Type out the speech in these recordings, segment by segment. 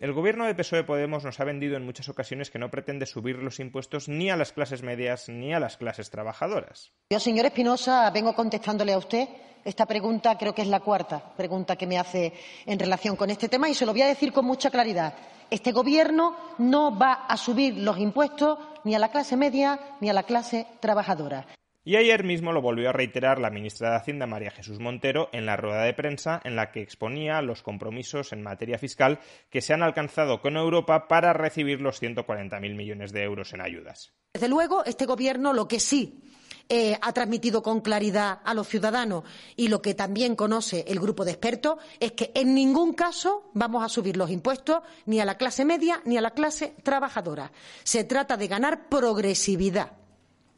El gobierno de PSOE Podemos nos ha vendido en muchas ocasiones que no pretende subir los impuestos ni a las clases medias ni a las clases trabajadoras. Yo, señor Espinosa, vengo contestándole a usted esta pregunta, creo que es la cuarta pregunta que me hace en relación con este tema y se lo voy a decir con mucha claridad. Este Gobierno no va a subir los impuestos ni a la clase media ni a la clase trabajadora. Y ayer mismo lo volvió a reiterar la ministra de Hacienda María Jesús Montero en la rueda de prensa en la que exponía los compromisos en materia fiscal que se han alcanzado con Europa para recibir los 140.000 millones de euros en ayudas. Desde luego, este Gobierno lo que sí eh, ha transmitido con claridad a los ciudadanos y lo que también conoce el grupo de expertos es que en ningún caso vamos a subir los impuestos ni a la clase media ni a la clase trabajadora. Se trata de ganar progresividad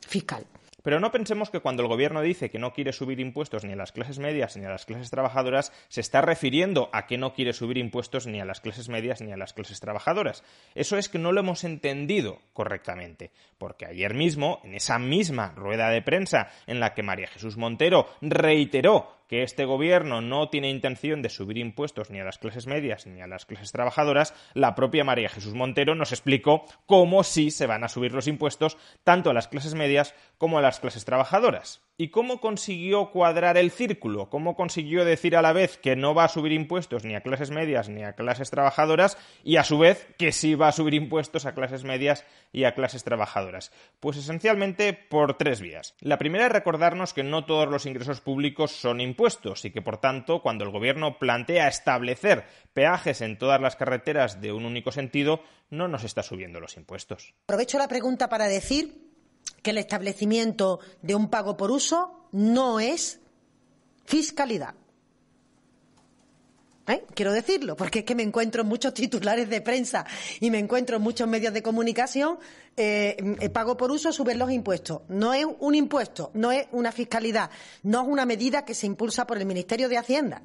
fiscal. Pero no pensemos que cuando el gobierno dice que no quiere subir impuestos ni a las clases medias ni a las clases trabajadoras, se está refiriendo a que no quiere subir impuestos ni a las clases medias ni a las clases trabajadoras. Eso es que no lo hemos entendido correctamente, porque ayer mismo, en esa misma rueda de prensa en la que María Jesús Montero reiteró que este gobierno no tiene intención de subir impuestos ni a las clases medias ni a las clases trabajadoras, la propia María Jesús Montero nos explicó cómo sí se van a subir los impuestos tanto a las clases medias como a las clases trabajadoras. ¿Y cómo consiguió cuadrar el círculo? ¿Cómo consiguió decir a la vez que no va a subir impuestos ni a clases medias ni a clases trabajadoras y a su vez que sí va a subir impuestos a clases medias y a clases trabajadoras? Pues esencialmente por tres vías. La primera es recordarnos que no todos los ingresos públicos son impuestos y que por tanto cuando el gobierno plantea establecer peajes en todas las carreteras de un único sentido, no nos está subiendo los impuestos. Aprovecho la pregunta para decir que el establecimiento de un pago por uso no es fiscalidad. ¿Eh? Quiero decirlo, porque es que me encuentro en muchos titulares de prensa y me encuentro en muchos medios de comunicación, eh, el pago por uso, subir los impuestos. No es un impuesto, no es una fiscalidad, no es una medida que se impulsa por el Ministerio de Hacienda.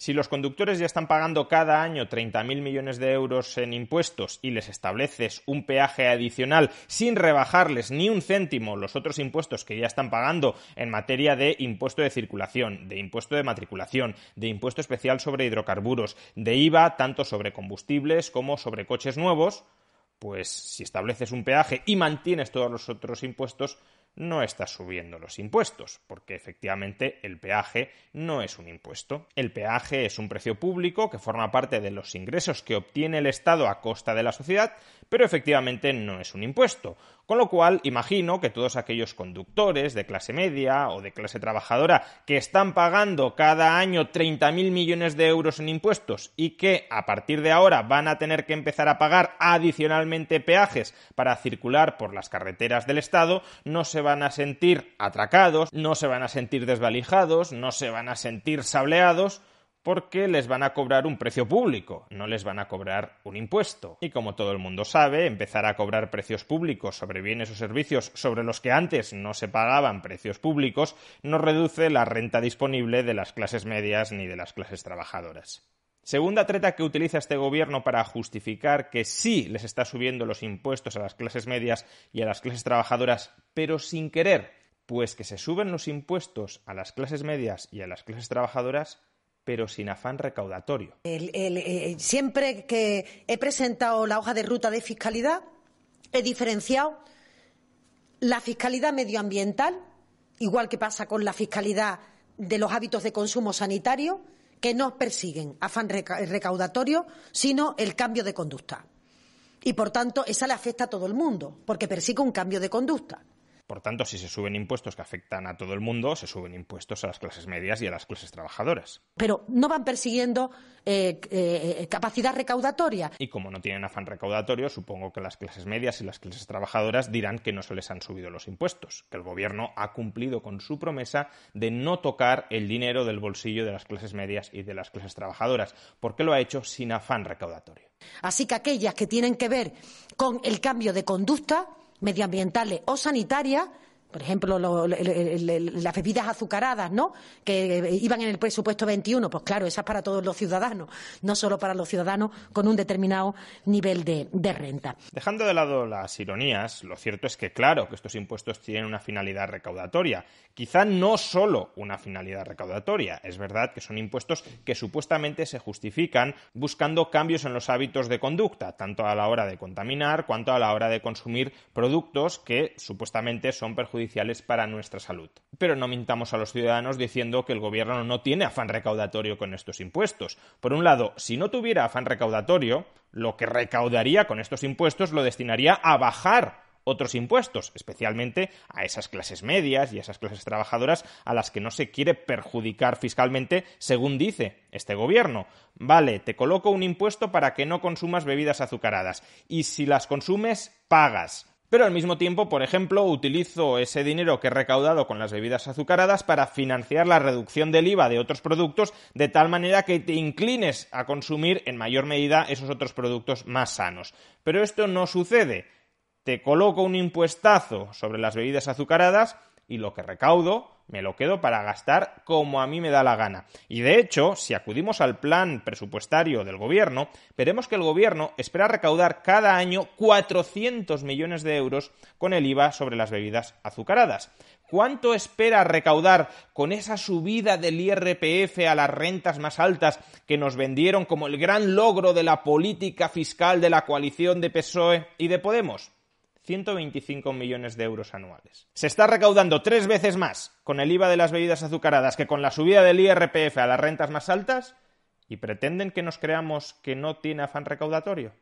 Si los conductores ya están pagando cada año 30.000 millones de euros en impuestos y les estableces un peaje adicional sin rebajarles ni un céntimo los otros impuestos que ya están pagando en materia de impuesto de circulación, de impuesto de matriculación, de impuesto especial sobre hidrocarburos, de IVA tanto sobre combustibles como sobre coches nuevos, pues si estableces un peaje y mantienes todos los otros impuestos, no está subiendo los impuestos, porque efectivamente el peaje no es un impuesto. El peaje es un precio público que forma parte de los ingresos que obtiene el Estado a costa de la sociedad, pero efectivamente no es un impuesto. Con lo cual, imagino que todos aquellos conductores de clase media o de clase trabajadora que están pagando cada año 30.000 millones de euros en impuestos y que a partir de ahora van a tener que empezar a pagar adicionalmente peajes para circular por las carreteras del Estado, no se van a sentir atracados, no se van a sentir desvalijados, no se van a sentir sableados, porque les van a cobrar un precio público, no les van a cobrar un impuesto. Y como todo el mundo sabe, empezar a cobrar precios públicos sobre bienes o servicios sobre los que antes no se pagaban precios públicos no reduce la renta disponible de las clases medias ni de las clases trabajadoras. Segunda treta que utiliza este gobierno para justificar que sí les está subiendo los impuestos a las clases medias y a las clases trabajadoras, pero sin querer, pues que se suben los impuestos a las clases medias y a las clases trabajadoras pero sin afán recaudatorio. Eh, siempre que he presentado la hoja de ruta de fiscalidad, he diferenciado la fiscalidad medioambiental, igual que pasa con la fiscalidad de los hábitos de consumo sanitario, que no persiguen afán recaudatorio, sino el cambio de conducta. Y por tanto, esa le afecta a todo el mundo, porque persigue un cambio de conducta. Por tanto, si se suben impuestos que afectan a todo el mundo, se suben impuestos a las clases medias y a las clases trabajadoras. Pero no van persiguiendo eh, eh, capacidad recaudatoria. Y como no tienen afán recaudatorio, supongo que las clases medias y las clases trabajadoras dirán que no se les han subido los impuestos, que el gobierno ha cumplido con su promesa de no tocar el dinero del bolsillo de las clases medias y de las clases trabajadoras, porque lo ha hecho sin afán recaudatorio. Así que aquellas que tienen que ver con el cambio de conducta medioambientales o sanitarias por ejemplo, las bebidas azucaradas, ¿no? Que eh, iban en el presupuesto 21. Pues claro, esa es para todos los ciudadanos, no solo para los ciudadanos con un determinado nivel de, de renta. Dejando de lado las ironías, lo cierto es que, claro, que estos impuestos tienen una finalidad recaudatoria. Quizá no solo una finalidad recaudatoria. Es verdad que son impuestos que supuestamente se justifican buscando cambios en los hábitos de conducta, tanto a la hora de contaminar cuanto a la hora de consumir productos que supuestamente son perjudiciales para nuestra salud. Pero no mintamos a los ciudadanos diciendo que el gobierno no tiene afán recaudatorio con estos impuestos. Por un lado, si no tuviera afán recaudatorio, lo que recaudaría con estos impuestos lo destinaría a bajar otros impuestos, especialmente a esas clases medias y a esas clases trabajadoras a las que no se quiere perjudicar fiscalmente, según dice este gobierno. Vale, te coloco un impuesto para que no consumas bebidas azucaradas y si las consumes, pagas. Pero al mismo tiempo, por ejemplo, utilizo ese dinero que he recaudado con las bebidas azucaradas para financiar la reducción del IVA de otros productos de tal manera que te inclines a consumir en mayor medida esos otros productos más sanos. Pero esto no sucede. Te coloco un impuestazo sobre las bebidas azucaradas y lo que recaudo me lo quedo para gastar como a mí me da la gana. Y de hecho, si acudimos al plan presupuestario del gobierno, veremos que el gobierno espera recaudar cada año 400 millones de euros con el IVA sobre las bebidas azucaradas. ¿Cuánto espera recaudar con esa subida del IRPF a las rentas más altas que nos vendieron como el gran logro de la política fiscal de la coalición de PSOE y de Podemos? 125 millones de euros anuales. Se está recaudando tres veces más con el IVA de las bebidas azucaradas que con la subida del IRPF a las rentas más altas y pretenden que nos creamos que no tiene afán recaudatorio.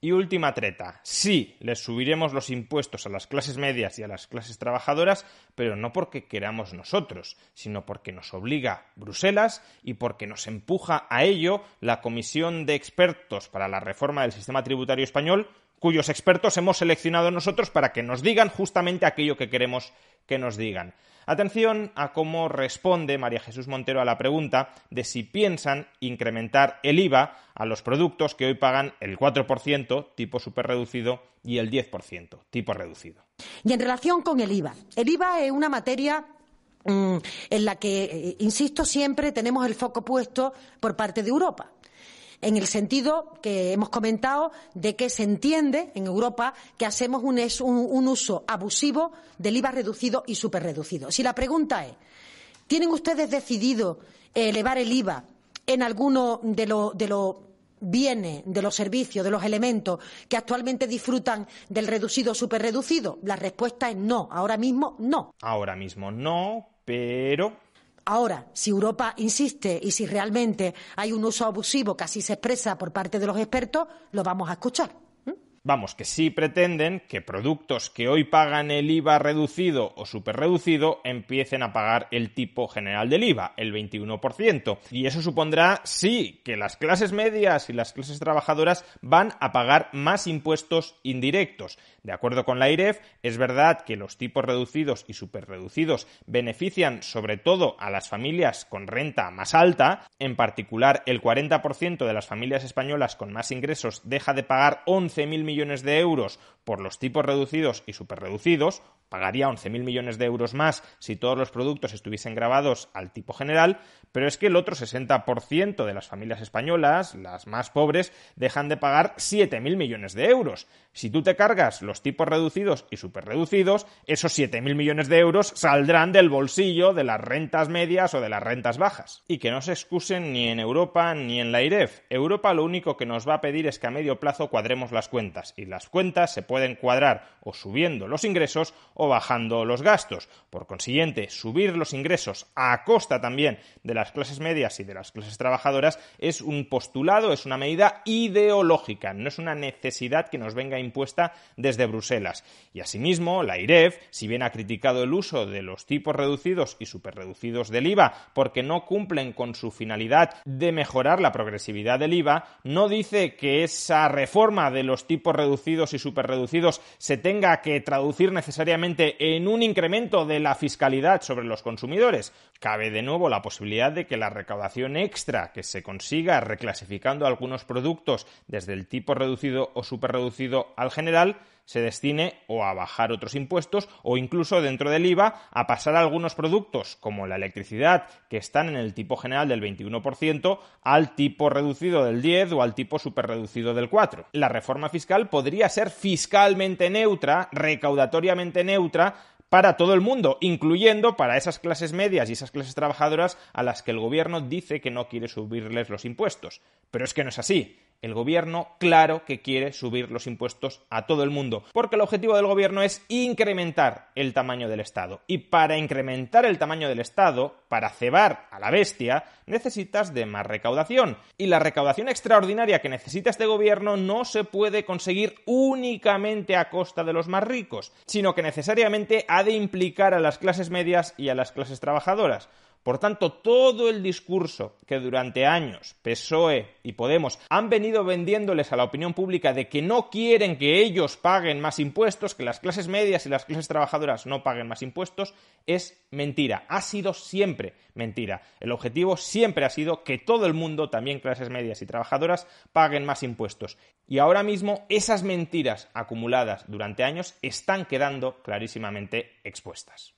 Y última treta, sí, les subiremos los impuestos a las clases medias y a las clases trabajadoras, pero no porque queramos nosotros, sino porque nos obliga Bruselas y porque nos empuja a ello la Comisión de Expertos para la Reforma del Sistema Tributario Español, cuyos expertos hemos seleccionado nosotros para que nos digan justamente aquello que queremos que nos digan. Atención a cómo responde María Jesús Montero a la pregunta de si piensan incrementar el IVA a los productos que hoy pagan el 4% tipo superreducido, y el 10% tipo reducido. Y en relación con el IVA, el IVA es una materia mm, en la que, eh, insisto, siempre tenemos el foco puesto por parte de Europa en el sentido que hemos comentado de que se entiende en Europa que hacemos un, uso abusivo del IVA reducido y superreducido. Si la pregunta es, ¿tienen ustedes decidido elevar el IVA en alguno de los bienes, de los servicios, de los elementos que actualmente disfrutan del reducido superreducido? La respuesta es no. Ahora mismo no. Ahora mismo no, pero Ahora, si Europa insiste y si realmente hay un uso abusivo que así se expresa por parte de los expertos, lo vamos a escuchar. Vamos, que sí pretenden que productos que hoy pagan el IVA reducido o superreducido empiecen a pagar el tipo general del IVA, el 21%. Y eso supondrá, sí, que las clases medias y las clases trabajadoras van a pagar más impuestos indirectos. De acuerdo con la IREF, es verdad que los tipos reducidos y superreducidos benefician sobre todo a las familias con renta más alta, en particular el 40% de las familias españolas con más ingresos deja de pagar 11.000 millones millones de euros por los tipos reducidos y superreducidos, pagaría 11.000 millones de euros más si todos los productos estuviesen grabados al tipo general, pero es que el otro 60% de las familias españolas, las más pobres, dejan de pagar 7.000 millones de euros. Si tú te cargas los tipos reducidos y superreducidos, esos 7.000 millones de euros saldrán del bolsillo de las rentas medias o de las rentas bajas. Y que no se excusen ni en Europa ni en la IREF. Europa lo único que nos va a pedir es que a medio plazo cuadremos las cuentas y las cuentas se pueden cuadrar o subiendo los ingresos o bajando los gastos. Por consiguiente, subir los ingresos a costa también de las clases medias y de las clases trabajadoras es un postulado, es una medida ideológica, no es una necesidad que nos venga impuesta desde Bruselas. Y asimismo, la IREF, si bien ha criticado el uso de los tipos reducidos y superreducidos del IVA porque no cumplen con su finalidad de mejorar la progresividad del IVA, no dice que esa reforma de los tipos reducidos y superreducidos se tenga que traducir necesariamente en un incremento de la fiscalidad sobre los consumidores. Cabe de nuevo la posibilidad de que la recaudación extra que se consiga reclasificando algunos productos desde el tipo reducido o superreducido al general se destine o a bajar otros impuestos o incluso dentro del IVA a pasar algunos productos como la electricidad que están en el tipo general del 21% al tipo reducido del 10 o al tipo superreducido del 4. La reforma fiscal podría ser fiscalmente neutra, recaudatoriamente neutra, para todo el mundo, incluyendo para esas clases medias y esas clases trabajadoras a las que el gobierno dice que no quiere subirles los impuestos. Pero es que no es así el gobierno, claro que quiere subir los impuestos a todo el mundo, porque el objetivo del gobierno es incrementar el tamaño del Estado. Y para incrementar el tamaño del Estado, para cebar a la bestia, necesitas de más recaudación. Y la recaudación extraordinaria que necesita este gobierno no se puede conseguir únicamente a costa de los más ricos, sino que necesariamente ha de implicar a las clases medias y a las clases trabajadoras. Por tanto, todo el discurso que durante años PSOE y Podemos han venido vendiéndoles a la opinión pública de que no quieren que ellos paguen más impuestos, que las clases medias y las clases trabajadoras no paguen más impuestos, es mentira. Ha sido siempre mentira. El objetivo siempre ha sido que todo el mundo, también clases medias y trabajadoras, paguen más impuestos. Y ahora mismo esas mentiras acumuladas durante años están quedando clarísimamente expuestas.